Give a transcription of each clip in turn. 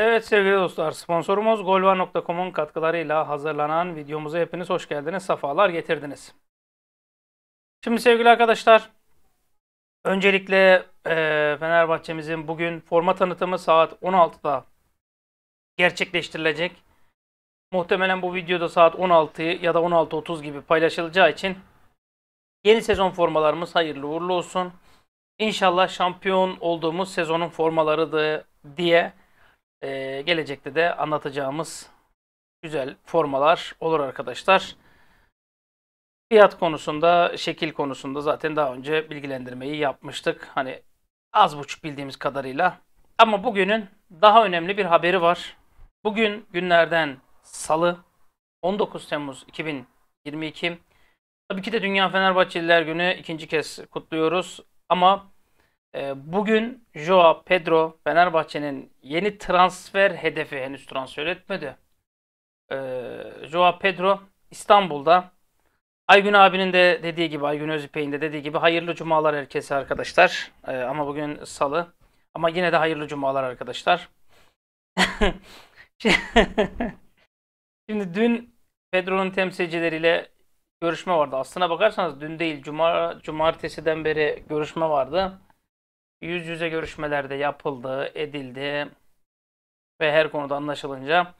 Evet sevgili dostlar sponsorumuz golva.com'un katkılarıyla hazırlanan videomuza hepiniz hoş geldiniz, safalar getirdiniz. Şimdi sevgili arkadaşlar öncelikle e, Fenerbahçe'mizin bugün forma tanıtımı saat 16'da gerçekleştirilecek. Muhtemelen bu videoda saat 16 ya da 16.30 gibi paylaşılacağı için yeni sezon formalarımız hayırlı uğurlu olsun. İnşallah şampiyon olduğumuz sezonun formalarıdır diye ee, gelecekte de anlatacağımız güzel formalar olur arkadaşlar. Fiyat konusunda, şekil konusunda zaten daha önce bilgilendirmeyi yapmıştık. Hani az buçuk bildiğimiz kadarıyla. Ama bugünün daha önemli bir haberi var. Bugün günlerden salı 19 Temmuz 2022. Tabii ki de Dünya Fenerbahçeliler Günü ikinci kez kutluyoruz. Ama ee, bugün Joao Pedro Fenerbahçe'nin yeni transfer hedefi henüz transfer etmedi. Ee, Joao Pedro İstanbul'da Aygün abinin de dediği gibi Aygün Özüpey'in de dediği gibi hayırlı cumalar herkese arkadaşlar. Ee, ama bugün salı. Ama yine de hayırlı cumalar arkadaşlar. Şimdi dün Pedro'nun temsilcileriyle görüşme vardı. Aslına bakarsanız dün değil cuma cumartesiden beri görüşme vardı yüz yüze görüşmelerde yapıldı, edildi ve her konuda anlaşılınca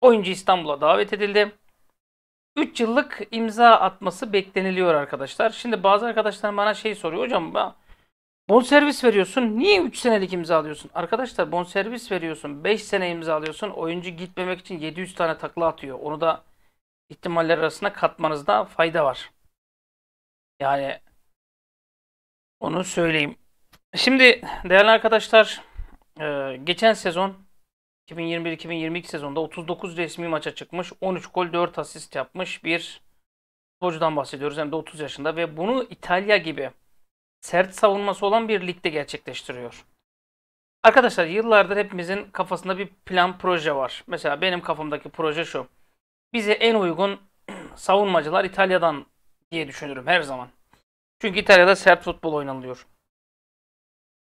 oyuncu İstanbul'a davet edildi. 3 yıllık imza atması bekleniliyor arkadaşlar. Şimdi bazı arkadaşlar bana şey soruyor. Hocam servis veriyorsun. Niye 3 senelik imza alıyorsun? Arkadaşlar bon servis veriyorsun. 5 sene imza alıyorsun. Oyuncu gitmemek için 700 tane takla atıyor. Onu da ihtimaller arasında katmanızda fayda var. Yani onu söyleyeyim. Şimdi değerli arkadaşlar e, geçen sezon 2021-2022 sezonda 39 resmi maça çıkmış, 13 gol 4 asist yapmış bir futbolcudan bahsediyoruz. Hem de 30 yaşında ve bunu İtalya gibi sert savunması olan bir ligde gerçekleştiriyor. Arkadaşlar yıllardır hepimizin kafasında bir plan proje var. Mesela benim kafamdaki proje şu. Bize en uygun savunmacılar İtalya'dan diye düşünürüm her zaman. Çünkü İtalya'da sert futbol oynanılıyor.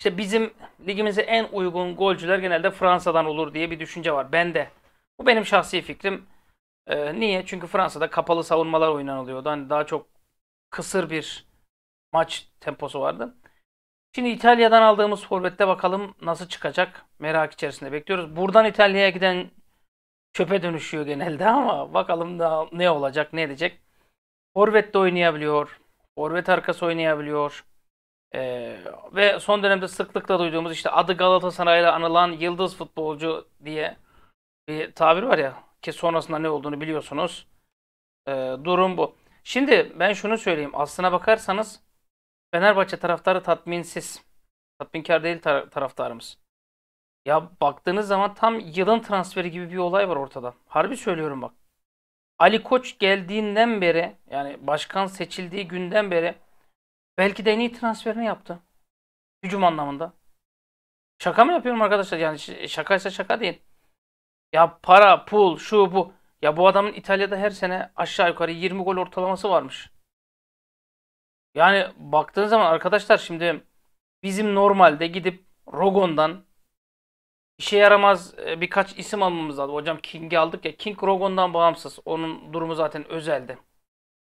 İşte bizim ligimize en uygun golcüler genelde Fransa'dan olur diye bir düşünce var. Bende. Bu benim şahsi fikrim. Ee, niye? Çünkü Fransa'da kapalı savunmalar oynanılıyordu. Hani daha çok kısır bir maç temposu vardı. Şimdi İtalya'dan aldığımız forvette bakalım nasıl çıkacak. Merak içerisinde bekliyoruz. Buradan İtalya'ya giden çöpe dönüşüyor genelde ama bakalım da ne olacak, ne edecek. Forvet de oynayabiliyor. Forvet arkası oynayabiliyor. Ee, ve son dönemde sıklıkla duyduğumuz işte adı Galatasaray'la anılan yıldız futbolcu diye bir tabir var ya ki sonrasında ne olduğunu biliyorsunuz. Ee, durum bu. Şimdi ben şunu söyleyeyim. Aslına bakarsanız Fenerbahçe taraftarı tatminsiz. Tatminkar değil tar- taraftarımız. Ya baktığınız zaman tam yılın transferi gibi bir olay var ortada. Harbi söylüyorum bak. Ali Koç geldiğinden beri yani başkan seçildiği günden beri Belki de en iyi transferini yaptı. Hücum anlamında. Şaka mı yapıyorum arkadaşlar? Yani şakaysa şaka değil. Ya para, pul, şu bu. Ya bu adamın İtalya'da her sene aşağı yukarı 20 gol ortalaması varmış. Yani baktığın zaman arkadaşlar şimdi bizim normalde gidip Rogon'dan işe yaramaz e, birkaç isim almamız lazım. Hocam King'i aldık ya. King Rogon'dan bağımsız. Onun durumu zaten özeldi.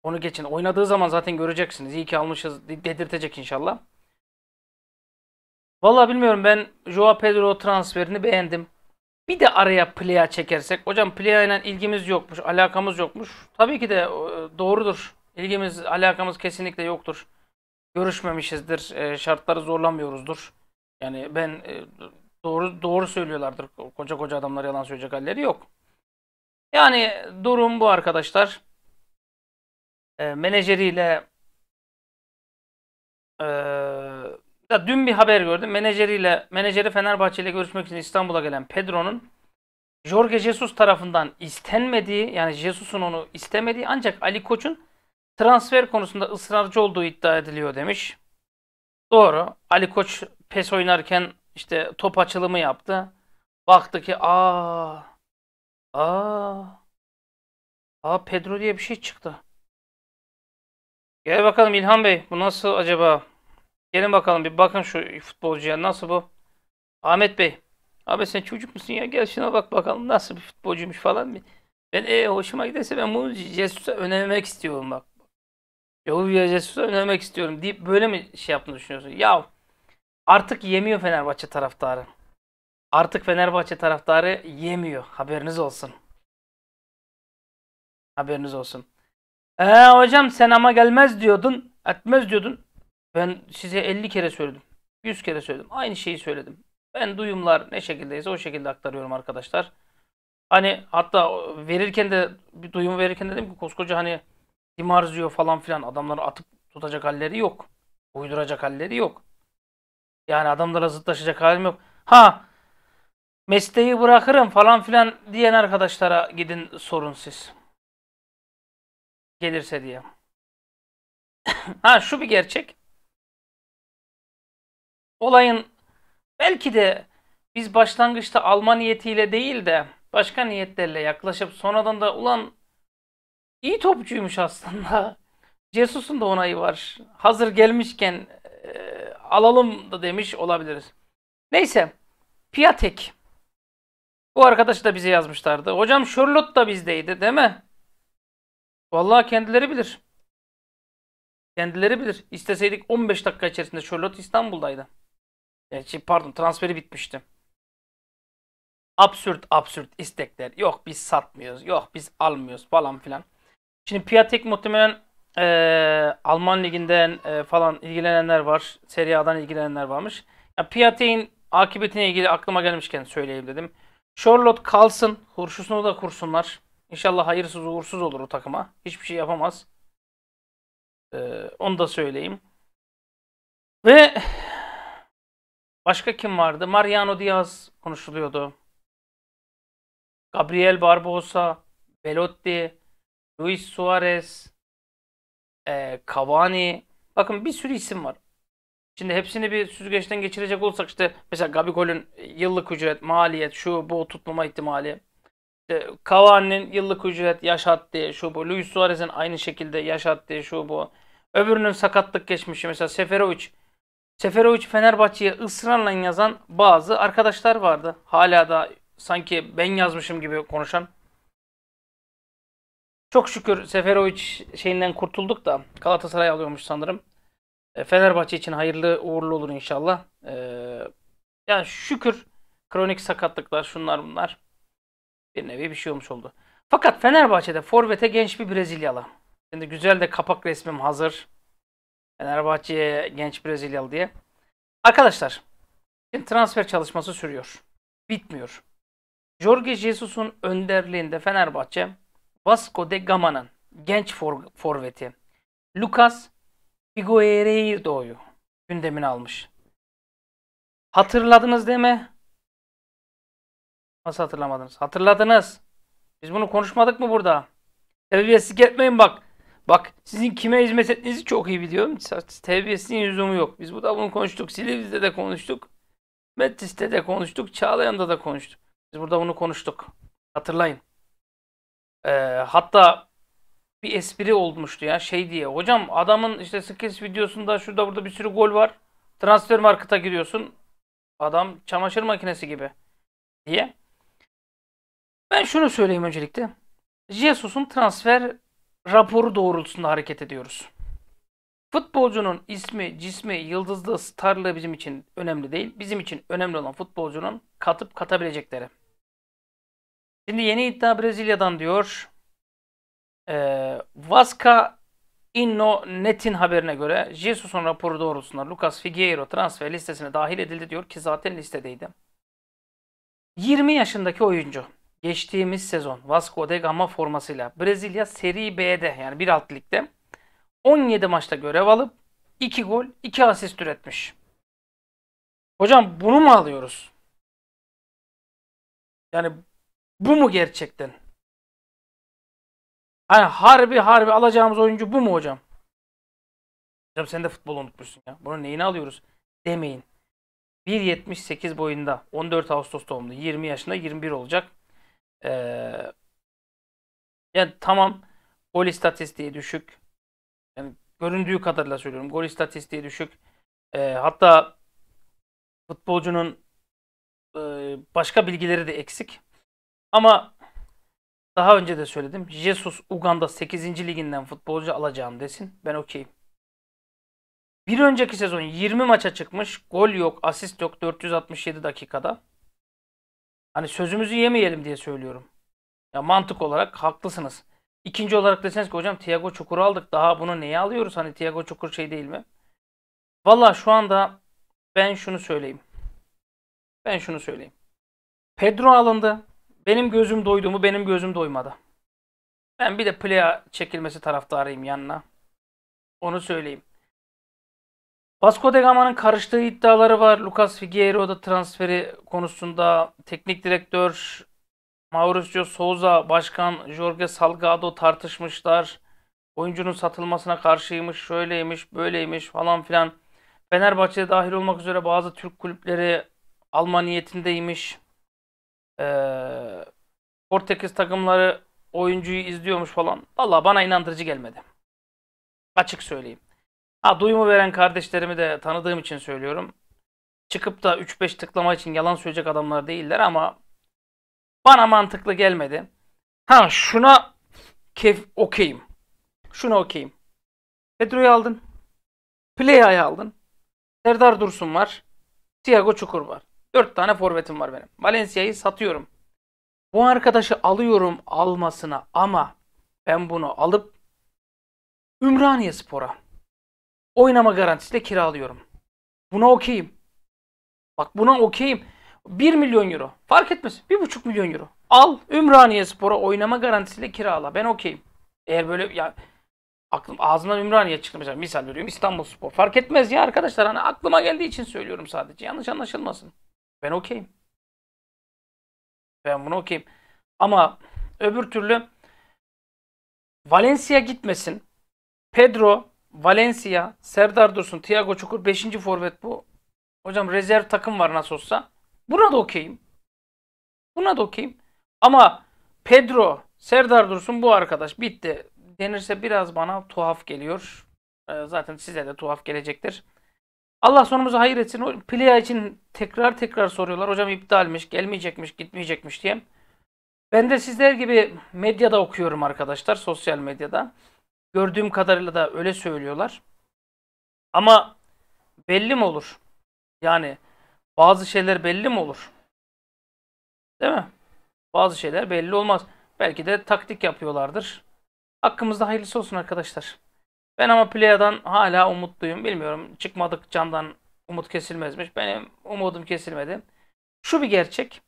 Onu geçin. Oynadığı zaman zaten göreceksiniz. İyi ki almışız dedirtecek inşallah. Vallahi bilmiyorum ben Joao Pedro transferini beğendim. Bir de araya Plea çekersek. Hocam Plea ile ilgimiz yokmuş, alakamız yokmuş. Tabii ki de e, doğrudur. İlgimiz, alakamız kesinlikle yoktur. Görüşmemişizdir, e, şartları zorlamıyoruzdur. Yani ben e, doğru doğru söylüyorlardır. Koca koca adamlar yalan söyleyecek halleri yok. Yani durum bu arkadaşlar e, menajeriyle e, ya dün bir haber gördüm. Menajeriyle menajeri Fenerbahçe ile görüşmek için İstanbul'a gelen Pedro'nun Jorge Jesus tarafından istenmediği yani Jesus'un onu istemediği ancak Ali Koç'un transfer konusunda ısrarcı olduğu iddia ediliyor demiş. Doğru. Ali Koç PES oynarken işte top açılımı yaptı. Baktı ki aa aa aa Pedro diye bir şey çıktı. Gel bakalım İlhan Bey. Bu nasıl acaba? Gelin bakalım bir bakın şu futbolcuya. Nasıl bu? Ahmet Bey. Abi sen çocuk musun ya? Gel şuna bak bakalım nasıl bir futbolcuymuş falan. Ben e, hoşuma giderse ben bunu Jesus'a önermek istiyorum bak. Yavuz'a Jesus'a önermek istiyorum deyip böyle mi şey yaptığını düşünüyorsun? Ya artık yemiyor Fenerbahçe taraftarı. Artık Fenerbahçe taraftarı yemiyor. Haberiniz olsun. Haberiniz olsun. Ee hocam sen ama gelmez diyordun. Etmez diyordun. Ben size 50 kere söyledim. 100 kere söyledim. Aynı şeyi söyledim. Ben duyumlar ne şekildeyse o şekilde aktarıyorum arkadaşlar. Hani hatta verirken de bir duyum verirken dedim ki koskoca hani kim arzıyor falan filan adamları atıp tutacak halleri yok. Uyduracak halleri yok. Yani adamlara zıtlaşacak halim yok. Ha mesleği bırakırım falan filan diyen arkadaşlara gidin sorun siz gelirse diye. ha şu bir gerçek. Olayın belki de biz başlangıçta alma niyetiyle değil de başka niyetlerle yaklaşıp sonradan da ulan iyi topçuymuş aslında. Jesus'un da onayı var. Hazır gelmişken e, alalım da demiş olabiliriz. Neyse. Piatek. Bu arkadaş da bize yazmışlardı. Hocam Charlotte da bizdeydi değil mi? Vallahi kendileri bilir. Kendileri bilir. İsteseydik 15 dakika içerisinde Charlotte İstanbul'daydı. Gerçi pardon transferi bitmişti. Absürt absürt istekler. Yok biz satmıyoruz. Yok biz almıyoruz falan filan. Şimdi Piatek muhtemelen e, Alman liginden e, falan ilgilenenler var. Serie A'dan ilgilenenler varmış. Yani Piatek'in akıbetine ilgili aklıma gelmişken söyleyeyim dedim. Charlotte kalsın. Hurşusunu da kursunlar. İnşallah hayırsız uğursuz olur o takıma. Hiçbir şey yapamaz. Ee, onu da söyleyeyim. Ve başka kim vardı? Mariano Diaz konuşuluyordu. Gabriel Barbosa, Belotti, Luis Suarez, e, Cavani. Bakın bir sürü isim var. Şimdi hepsini bir süzgeçten geçirecek olsak işte mesela Gabigol'ün yıllık ücret, maliyet, şu bu tutmama ihtimali. İşte Cavani'nin yıllık ücret, yaşattı, şu bu. Luis Suarez'in aynı şekilde yaşattı, şu bu. Öbürünün sakatlık geçmişi mesela Seferovic. Seferovic Fenerbahçe'ye ısrarla yazan bazı arkadaşlar vardı. Hala da sanki ben yazmışım gibi konuşan. Çok şükür Seferovic şeyinden kurtulduk da Galatasaray alıyormuş sanırım. E, Fenerbahçe için hayırlı uğurlu olur inşallah. Ee, yani şükür kronik sakatlıklar şunlar bunlar bir nevi bir şey olmuş oldu. Fakat Fenerbahçe'de Forvet'e genç bir Brezilyalı. Şimdi güzel de kapak resmim hazır. Fenerbahçe'ye genç Brezilyalı diye. Arkadaşlar, şimdi transfer çalışması sürüyor. Bitmiyor. Jorge Jesus'un önderliğinde Fenerbahçe, Vasco de Gama'nın genç for forveti Lucas Higuain'ı gündemine almış. Hatırladınız değil mi? Nasıl hatırlamadınız? Hatırladınız. Biz bunu konuşmadık mı burada? Terbiyesizlik etmeyin bak. Bak sizin kime hizmet ettiğinizi çok iyi biliyorum. Terbiyesizliğin yüzümü yok. Biz burada bunu konuştuk. Silivri'de de konuştuk. metis'te de konuştuk. Çağlayan'da da konuştuk. Biz burada bunu konuştuk. Hatırlayın. Ee, hatta bir espri olmuştu ya şey diye. Hocam adamın işte skills videosunda şurada burada bir sürü gol var. Transfer marketa giriyorsun. Adam çamaşır makinesi gibi diye. Ben şunu söyleyeyim öncelikle. Jesus'un transfer raporu doğrultusunda hareket ediyoruz. Futbolcunun ismi, cismi, yıldızlı, starlığı bizim için önemli değil. Bizim için önemli olan futbolcunun katıp katabilecekleri. Şimdi yeni iddia Brezilya'dan diyor. Ee, Vasca Inno Net'in haberine göre Jesus'un raporu doğrultusunda Lucas Figueiro transfer listesine dahil edildi diyor ki zaten listedeydi. 20 yaşındaki oyuncu geçtiğimiz sezon Vasco da Gama formasıyla Brezilya Seri B'de yani bir alt ligde 17 maçta görev alıp 2 gol 2 asist üretmiş. Hocam bunu mu alıyoruz? Yani bu mu gerçekten? Hani harbi harbi alacağımız oyuncu bu mu hocam? Hocam sen de futbol unutmuşsun ya. Bunu neyini alıyoruz? Demeyin. 1.78 boyunda 14 Ağustos doğumlu 20 yaşında 21 olacak. Ee, yani tamam gol istatistiği düşük. Yani göründüğü kadarıyla söylüyorum. Gol istatistiği düşük. Ee, hatta futbolcunun e, başka bilgileri de eksik. Ama daha önce de söyledim. Jesus Uganda 8. liginden futbolcu alacağım desin. Ben okeyim. Bir önceki sezon 20 maça çıkmış. Gol yok, asist yok 467 dakikada. Hani sözümüzü yemeyelim diye söylüyorum. Ya mantık olarak haklısınız. İkinci olarak deseniz ki hocam Thiago Çukur'u aldık. Daha bunu neye alıyoruz? Hani Thiago Çukur şey değil mi? Valla şu anda ben şunu söyleyeyim. Ben şunu söyleyeyim. Pedro alındı. Benim gözüm doydu mu? Benim gözüm doymadı. Ben bir de playa çekilmesi taraftarıyım yanına. Onu söyleyeyim. Vasco de Gama'nın karıştığı iddiaları var. Lucas Figueiredo da transferi konusunda teknik direktör Mauricio Souza, başkan Jorge Salgado tartışmışlar. Oyuncunun satılmasına karşıymış, şöyleymiş, böyleymiş falan filan. Fenerbahçe'de dahil olmak üzere bazı Türk kulüpleri alma niyetindeymiş. Ee, Portekiz takımları oyuncuyu izliyormuş falan. Valla bana inandırıcı gelmedi. Açık söyleyeyim. Ha duyumu veren kardeşlerimi de tanıdığım için söylüyorum. Çıkıp da 3-5 tıklama için yalan söyleyecek adamlar değiller ama bana mantıklı gelmedi. Ha şuna kef okeyim. Şuna okeyim. Pedro'yu aldın. Playa'yı aldın. Serdar Dursun var. Thiago Çukur var. 4 tane forvetim var benim. Valencia'yı satıyorum. Bu arkadaşı alıyorum almasına ama ben bunu alıp Ümraniye Spor'a oynama garantisiyle kiralıyorum. Buna okeyim. Bak buna okeyim. 1 milyon euro. Fark etmez. 1,5 milyon euro. Al Ümraniye Spor'a oynama garantisiyle kirala. Ben okeyim. Eğer böyle ya aklım ağzımdan Ümraniye çıktı mesela misal veriyorum İstanbul Spor. Fark etmez ya arkadaşlar hani aklıma geldiği için söylüyorum sadece. Yanlış anlaşılmasın. Ben okeyim. Ben bunu okeyim. Ama öbür türlü Valencia gitmesin. Pedro Valencia, Serdar Dursun, Thiago Çukur 5. forvet bu. Hocam rezerv takım var nasıl olsa. Buna da okeyim. Buna da okeyim. Ama Pedro, Serdar Dursun bu arkadaş bitti denirse biraz bana tuhaf geliyor. Ee, zaten size de tuhaf gelecektir. Allah sonumuzu hayır etsin. Plea için tekrar tekrar soruyorlar. Hocam iptalmiş, gelmeyecekmiş, gitmeyecekmiş diye. Ben de sizler gibi medyada okuyorum arkadaşlar. Sosyal medyada. Gördüğüm kadarıyla da öyle söylüyorlar. Ama belli mi olur? Yani bazı şeyler belli mi olur? Değil mi? Bazı şeyler belli olmaz. Belki de taktik yapıyorlardır. Hakkımızda hayırlısı olsun arkadaşlar. Ben ama Playa'dan hala umutluyum. Bilmiyorum çıkmadık candan umut kesilmezmiş. Benim umudum kesilmedi. Şu bir gerçek.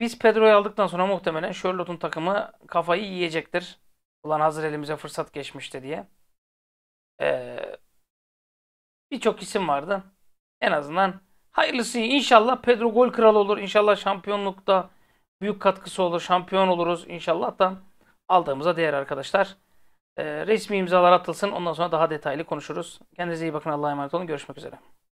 Biz Pedro'yu aldıktan sonra muhtemelen Sherlock'un takımı kafayı yiyecektir. Ulan hazır elimize fırsat geçmişti diye. Ee, Birçok isim vardı. En azından hayırlısı inşallah Pedro gol kralı olur. İnşallah şampiyonlukta büyük katkısı olur. Şampiyon oluruz inşallah da aldığımıza değer arkadaşlar. Ee, resmi imzalar atılsın. Ondan sonra daha detaylı konuşuruz. Kendinize iyi bakın. Allah'a emanet olun. Görüşmek üzere.